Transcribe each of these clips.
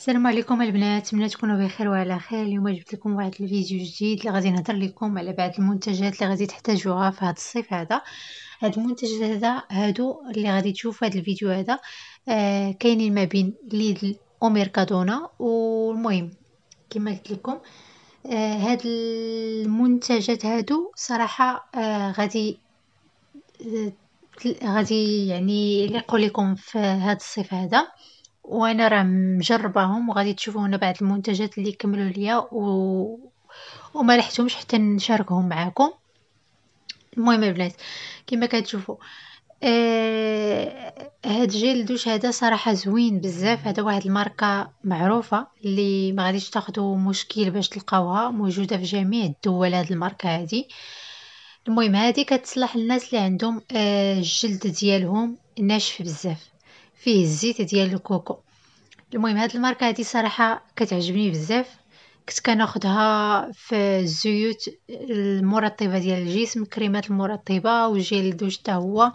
السلام عليكم البنات نتمنى تكونوا بخير وعلى خير اليوم جبت لكم واحد الفيديو جديد اللي غادي نهضر لكم على بعض المنتجات اللي غادي تحتاجوها في هذا الصيف هذا هاد المنتجات هذا هادو اللي غادي تشوفوا هذا الفيديو هذا آه كاينين ما بين ليدل وميركادونا والمهم كما قلت لكم آه هاد المنتجات هادو صراحه آه غادي آه غادي يعني يليقوا لكم في هذا الصيف هذا وانا راه مجرباهم وغادي تشوفوا هنا بعض المنتجات اللي كملوا ليا و... وما لحتهمش حتى نشاركهم معاكم المهم البنات كما كتشوفوا آه هاد جيل دوش هذا صراحه زوين بزاف هذا واحد الماركه معروفه اللي ما غاديش تاخذوا مشكل باش تلقاوها موجوده في جميع الدول هاد الماركه هذه المهم هذه كتصلح للناس اللي عندهم آه الجلد ديالهم ناشف بزاف فيه الزيت ديال الكوكو المهم هاد الماركه هادي صراحه كتعجبني بزاف كنت كناخدها في الزيوت المرطبه ديال الجسم كريمات المرطبه وجيل الدوش حتى هو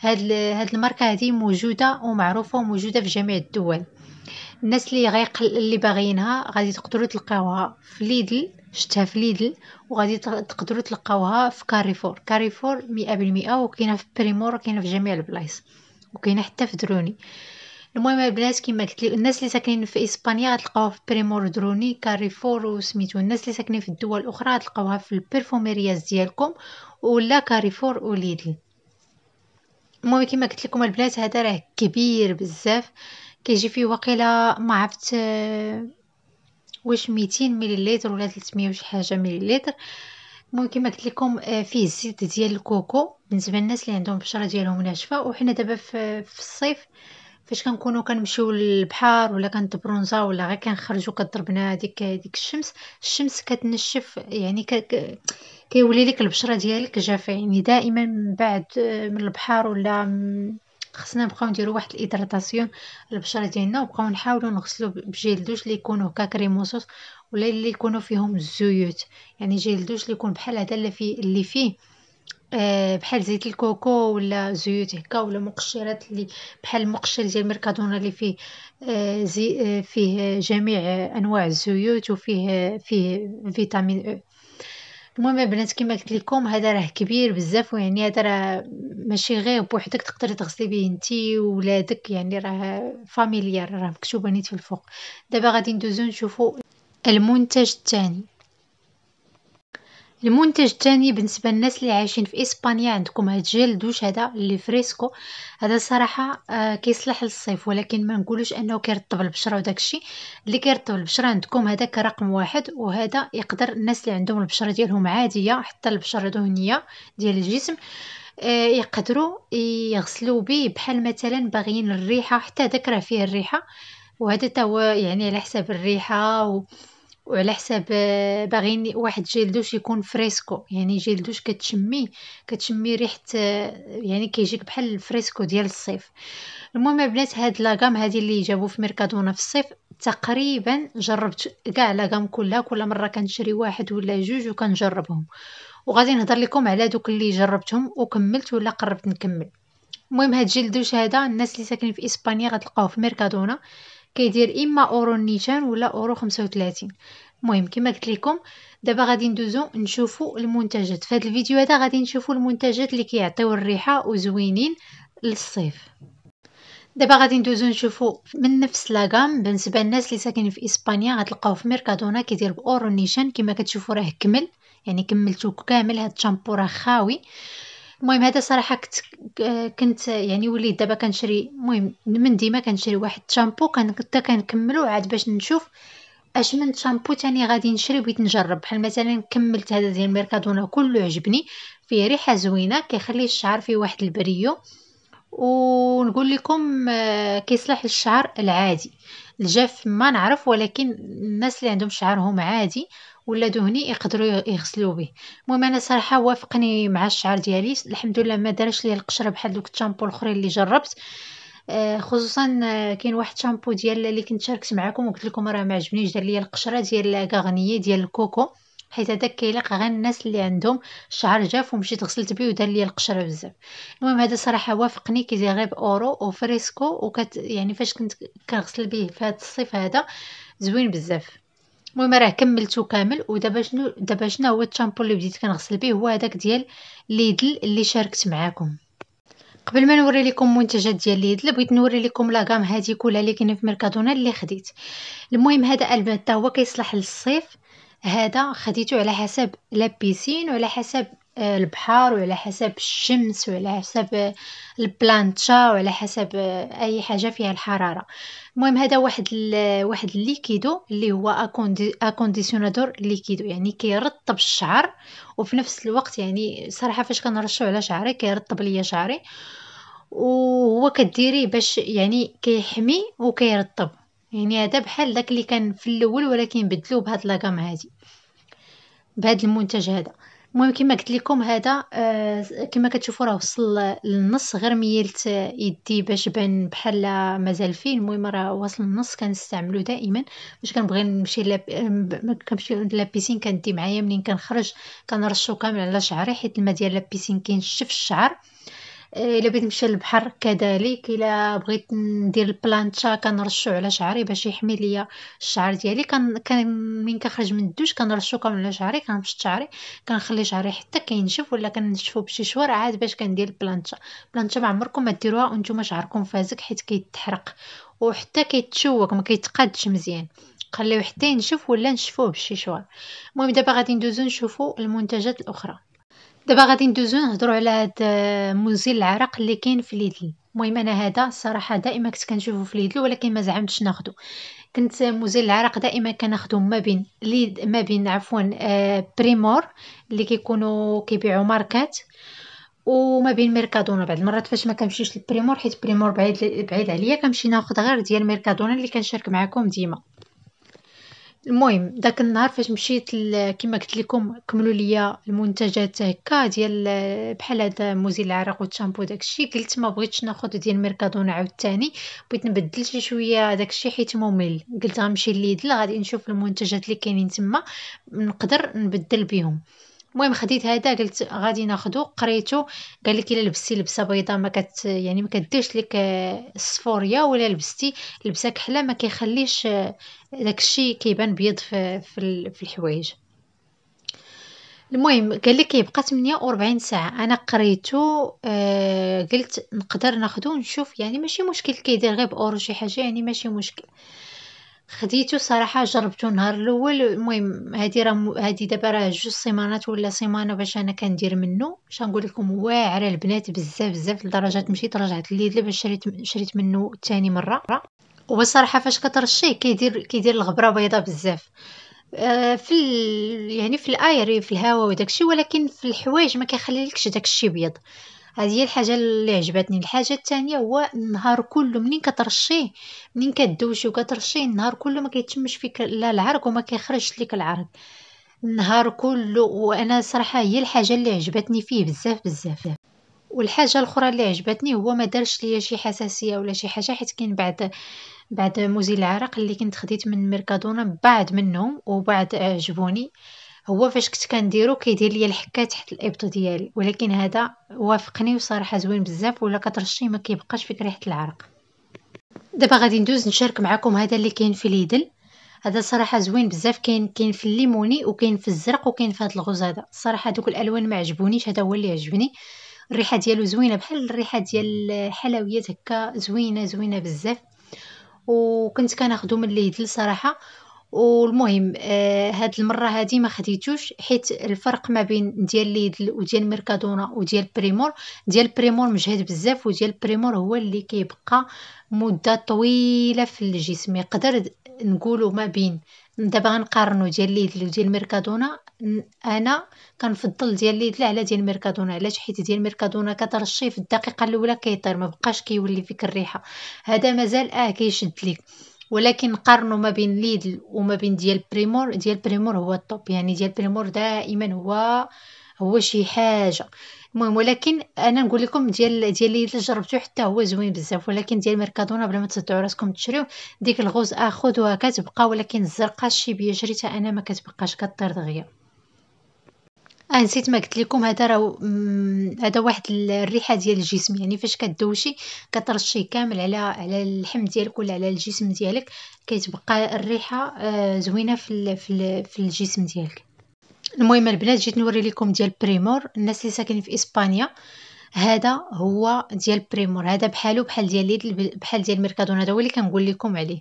هاد هاد الماركه هادي موجوده ومعروفه وموجوده في جميع الدول الناس اللي غيق اللي باغيينها غادي تقدروا تلقاوها في ليدل شتها في ليدل وغادي تقدروا تلقاوها في كاريفور كاريفور 100% وكاينه في بريمور وكاينه في جميع البلايص وكاينه حتى في دروني المهم البنات كما قلت لي الناس اللي ساكنين في اسبانيا غتلقاوها في بريمور دروني كاريفور وسميتو الناس اللي ساكنين في الدول الاخرى غتلقاوها في البيرفوميرياز ديالكم ولا كاريفور وليدل المهم كما قلت لكم البنات هذا راه كبير بزاف كيجي فيه واقيلا ما عرفت آه، واش 200 مليلتر ولا 300 وشي حاجه مليلتر المهم كما قلت لكم آه، فيه الزيت ديال الكوكو بالنسبه للناس اللي عندهم البشره ديالهم ناشفه وحنا دابا في, الصيف فاش كنكونوا كنمشيو للبحر ولا كنتبرونزا ولا غير كنخرجوا كضربنا هذيك هذيك الشمس الشمس كتنشف يعني كيولي لك البشره ديالك جافه يعني دائما من بعد آه، من البحر ولا خصنا نبقاو نديرو واحد الهيدراتاسيون للبشره ديالنا ونبقاو نحاولو نغسلو بجيل دوش اللي يكونوا هكا ولا اللي يكونوا فيهم الزيوت يعني جيل دوش اللي يكون بحال هذا اللي فيه اللي فيه آه، بحال زيت الكوكو ولا زيوت هكا ولا مقشرات اللي بحال المقشر ديال ميركادونا اللي فيه آه، زي آه، فيه جميع انواع الزيوت وفيه فيه فيتامين او المهم البنات كما قلت لكم هذا راه كبير بزاف ويعني هذا راه ماشي غير بوحدك تقدري تغسلي به انت وولادك يعني راه فاميليار راه مكتوبه نيت في الفوق دابا غادي ندوزو نشوفو المنتج الثاني المنتج الثاني بالنسبه للناس اللي عايشين في اسبانيا عندكم هاد جيل دوش هذا اللي فريسكو هذا صراحه آه كيصلح للصيف ولكن ما نقولوش انه كيرطب البشره وداك الشيء اللي كيرطب البشره عندكم هذا كرقم واحد وهذا يقدر الناس اللي عندهم البشره ديالهم عاديه حتى البشره دهنيه ديال الجسم آه يقدروا يغسلوا به بحال مثلا باغيين الريحه حتى ذكر راه فيه الريحه وهذا تا هو يعني على حساب الريحه و... وعلى حساب آه، باغيين واحد جيل دوش يكون فريسكو يعني جيل دوش كتشميه كتشمي ريحه آه، يعني كيجيك بحال الفريسكو ديال الصيف المهم البنات هاد لاغام هادي اللي جابو في ميركادونا في الصيف تقريبا جربت كاع لاغام كلها كل مره كنشري واحد ولا جوج وكنجربهم وغادي نهضر لكم على دوك اللي جربتهم وكملت ولا قربت نكمل المهم هاد جلدوش هذا الناس اللي ساكنين في اسبانيا غتلقاوه في ميركادونا كيدير اما اورو نيشان ولا اورو 35 المهم كما قلت لكم دابا غادي ندوزو نشوفو المنتجات في هذا الفيديو هذا غادي نشوفو المنتجات اللي كيعطيو الريحه وزوينين للصيف دابا غادي ندوزو نشوفو من نفس لاغام بالنسبه للناس اللي ساكنين في اسبانيا غتلقاو في ميركادونا كيدير باورو نيشان كما كتشوفو راه كمل يعني كملتو كامل هاد الشامبو راه خاوي المهم هذا صراحة كنت كنت يعني وليت دابا كنشري المهم من ديما كنشري واحد الشامبو كان حتى كنكملو عاد باش نشوف اش من شامبو تاني غادي نشري بغيت نجرب بحال مثلا كملت هذا ديال ميركادونا كله عجبني فيه ريحه زوينه كيخلي الشعر فيه واحد البريو ونقول لكم آه، كيصلح للشعر العادي الجاف ما نعرف ولكن الناس اللي عندهم شعرهم عادي ولا دهني يقدروا يغسلوا به المهم انا صراحه وافقني مع الشعر ديالي الحمد لله ما دارش ليا القشره بحال دوك الشامبو الاخرين اللي جربت آه، خصوصا آه، كاين واحد الشامبو ديال اللي كنت شاركت معكم وقلت لكم راه ما عجبنيش دار ليا القشره ديال كاغنيه ديال الكوكو حيت هذاك كيلق غير الناس اللي عندهم الشعر جاف ومشيت غسلت بيه ودار لي القشره بزاف المهم هذا صراحه وافقني كيزي غير باورو وفريسكو وكت يعني فاش كنت كنغسل بيه في هذا الصيف هذا زوين بزاف المهم راه كملته كامل ودابا شنو دابا شنو هو الشامبو اللي بديت كنغسل به هو هذاك ديال ليدل اللي شاركت معاكم قبل ما نوري لكم منتجات ديال ليدل بغيت نوري لكم غام هذه كلها اللي كاينه في ميركادونا اللي خديت المهم هذا البنت هو كيصلح للصيف هذا خديته على حسب لابيسين وعلى حسب آه، البحر وعلى حسب الشمس وعلى حسب آه، البلانتشا وعلى حسب آه، اي حاجه فيها الحراره المهم هذا واحد ال واحد الليكيدو اللي هو اكونديسيونادور ليكيدو يعني كيرطب الشعر وفي نفس الوقت يعني صراحه فاش كنرشو على شعري كيرطب ليا شعري وهو كديريه باش يعني كيحمي وكيرطب يعني هذا بحال داك اللي كان في الاول ولكن بدلوه بهاد لاغام هادي بهاد المنتج هذا المهم كما قلت لكم هذا آه، كما كتشوفوا راه وصل للنص غير ميلت يدي باش بان بحال مازال فيه المهم راه واصل للنص كنستعملو دائما باش كنبغي نمشي لاب كنمشي لابيسين كندي معايا منين كنخرج كنرشو كامل على شعري حيت الماء ديال لابيسين كينشف الشعر إيه، الا بغيت نمشي للبحر كذلك الا بغيت ندير البلانشا كنرشو على شعري باش يحمي ليا الشعر ديالي كان, كان من كنخرج من الدوش كنرشو كامل على شعري كنمشط شعري كنخلي شعري حتى كينشف ولا كنشفو بشي شوار عاد باش كندير البلانشا البلانشا ما عمركم ما ديروها وانتم شعركم فازك حيت كيتحرق وحتى كيتشوك ما كيتقادش مزيان خليوه حتى ينشف ولا نشفوه بشي شوار المهم دابا غادي ندوزو نشوفو المنتجات الاخرى دابا غادي ندوزو نهضروا على هاد آه، منزل العرق اللي كاين في ليدل المهم انا هذا الصراحه دائما كنت كنشوفو في ليدل ولكن ما زعمتش ناخدو كنت مزيل العرق دائما كناخذو ما بين ليد ما بين عفوا آه، بريمور اللي كيكونوا كيبيعوا ماركات وما بين ميركادونا بعض المرات فاش ما كنمشيش للبريمور حيت بريمور بعيد بعيد عليا كنمشي ناخذ غير ديال ميركادونا اللي كنشارك معكم ديما المهم داك النهار فاش مشيت كما قلت لكم كملوا ليا المنتجات هكا ديال بحال هذا موزي العرق والشامبو داكشي قلت ما بغيتش ناخذ ديال ميركادونا عاوتاني بغيت نبدل شي شويه داكشي حيت ممل قلت غنمشي ليدل غادي نشوف المنتجات اللي كاينين تما نقدر نبدل بهم المهم خديت هذا قلت غادي ناخذو قريتو قال لك الا لبستي لبسه بيضاء ما كت يعني ما كديرش لك الصفوريه ولا لبستي لبسه كحله ما كيخليش داكشي كيبان بيض في في الحوايج المهم قال لك كيبقى 48 ساعه انا قريتو آه، قلت نقدر ناخذو نشوف يعني ماشي مشكل كيدير غير باورو شي حاجه يعني ماشي مشكل خديتو صراحه جربتو نهار الاول المهم هادي راه هادي دابا راه جوج سيمانات ولا سيمانه باش انا كندير منه باش نقول لكم واعره البنات بزاف بزاف لدرجه مشيت رجعت لليدل باش شريت شريت منه ثاني مره وصراحه فاش كترشيه كيدير كيدير الغبره بيضاء بزاف آه، في يعني في الايري في الهواء وداكشي ولكن في الحوايج ما كيخليلكش داكشي بيض هذه هي الحاجه اللي عجبتني الحاجه الثانيه هو النهار كله منين كترشيه منين كدوشي وكترشيه النهار كله ما كيتشمش فيك لا العرق وما كيخرجش ليك العرق النهار كله وانا صراحه هي الحاجه اللي عجبتني فيه بزاف بزاف والحاجه الاخرى اللي عجبتني هو ما دارش ليا شي حساسيه ولا شي حاجه حيت كاين بعد بعد مزيل العرق اللي كنت خديت من ميركادونا بعد منهم وبعد عجبوني هو فاش كنت كنديرو كيدير ليا الحكه تحت الابط ديالي ولكن هذا وافقني وصراحه زوين بزاف ولا كترشي ما كيبقاش فيك ريحه العرق دابا غادي ندوز نشارك معكم هذا اللي كاين في ليدل هذا صراحه زوين بزاف كاين كاين في الليموني وكاين في الزرق وكاين في هذا الغوز هذا صراحه دوك الالوان ما عجبونيش هذا هو اللي عجبني الريحه ديالو زوينه بحال الريحه ديال الحلويات هكا زوينه زوينه بزاف وكنت كناخذو من ليدل صراحه والمهم آه هاد المره هادي ما خديتوش حيت الفرق ما بين ديال ليدل وديال ميركادونا وديال بريمور ديال بريمور مجهد بزاف وديال بريمور هو اللي كيبقى مده طويله في الجسم يقدر نقولوا ما بين دابا غنقارنوا ديال ليدل وديال ميركادونا انا كنفضل ديال ليدل على ديال ميركادونا علاش حيت ديال ميركادونا كترشي في الدقيقه الاولى كيطير ما بقاش كيولي فيك الريحه هذا مازال اه كيشد ليك ولكن قارنوا ما بين ليدل وما بين ديال بريمور ديال بريمور هو الطوب يعني ديال بريمور دائما هو هو شي حاجه المهم ولكن انا نقول لكم ديال ديال اللي جربته حتى هو زوين بزاف ولكن ديال ميركادونا بلا ما تصدعوا راسكم تشريو ديك الغوز اخذوها كتبقى ولكن الزرقاء الشيبيه شريتها انا ما كتبقاش كطير دغيا اه نسيت ما قلت لكم هذا راه هذا واحد الريحه ديال الجسم يعني فاش كدوشي كترشي كامل على على اللحم ديالك ولا على الجسم ديالك كتبقى الريحه آه، زوينه في الـ في, الـ في الجسم ديالك المهم البنات جيت نوري لكم ديال بريمور الناس اللي ساكنين في اسبانيا هذا هو ديال بريمور هذا بحالو بحال ديال بحال ديال ميركادون هذا هو اللي كنقول لكم عليه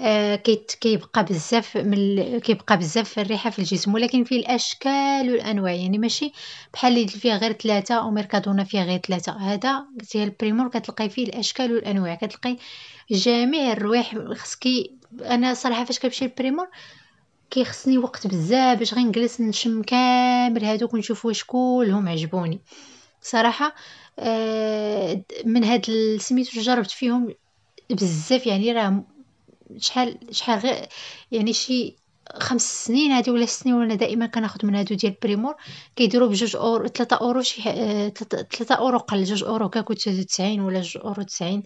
آه، كيت- كيبقى بزاف من كيبقى بزاف الريحة في الجسم، ولكن فيه الأشكال والأنواع، يعني ماشي بحال اللي فيه غير تلاتة أو ميركادونا فيه غير تلاتة، هذا ديال البريمور كتلقاي فيه الأشكال والأنواع، كتلقاي جميع الروايح خصكي أنا صراحه فاش كنمشي للبريمور كيخصني وقت بزاف باش غير نجلس نشم كامل هادوك ونشوف واش كلهم عجبوني، صراحة آه، من هاد السميتو جربت فيهم بزاف يعني راهم. شحال شحال غير يعني شي خمس سنين هادي ولا سنين وانا دائما كناخذ من هادو ديال بريمور كيديروا بجوج اورو ثلاثة اورو شي ثلاثة اورو قل جوج اورو كاكو 99 ولا جوج اورو 90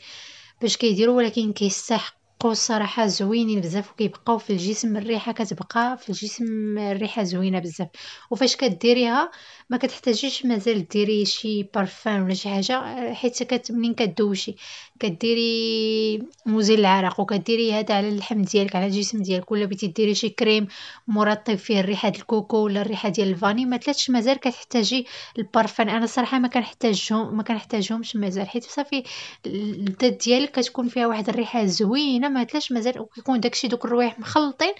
باش كيديروا ولكن كيستحق كيبقاو الصراحه زوينين بزاف وكيبقاو في الجسم الريحه كتبقى في الجسم الريحه زوينه بزاف وفاش كديريها ما كتحتاجيش مازال ديري شي بارفان ولا شي حاجه حيت كت منين كدوشي كديري مزيل العرق وكديري هذا على اللحم ديالك على الجسم ديالك ولا بغيتي ديري شي كريم مرطب فيه الريحه الكوكو ولا الريحه ديال الفاني ما تلاتش مازال كتحتاجي البارفان انا صراحه ما كنحتاجهم ما كنحتاجهمش مازال حيت صافي الذات ديالك كتكون فيها واحد الريحه زوينه ما تلاش مازال كيكون داكشي دوك الروايح مخلطين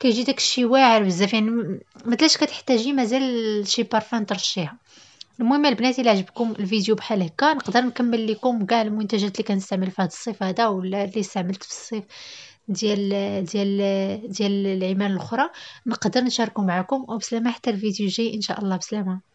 كيجي داكشي واعر بزاف يعني ما تلاش كتحتاجي مازال شي بارفان ترشيها المهم البنات الا عجبكم الفيديو بحال هكا نقدر نكمل لكم كاع المنتجات اللي كنستعمل في هذا الصيف هذا ولا اللي استعملت في الصيف ديال ديال ديال العمال الاخرى نقدر نشاركو معكم وبسلامه حتى الفيديو الجاي ان شاء الله بسلامه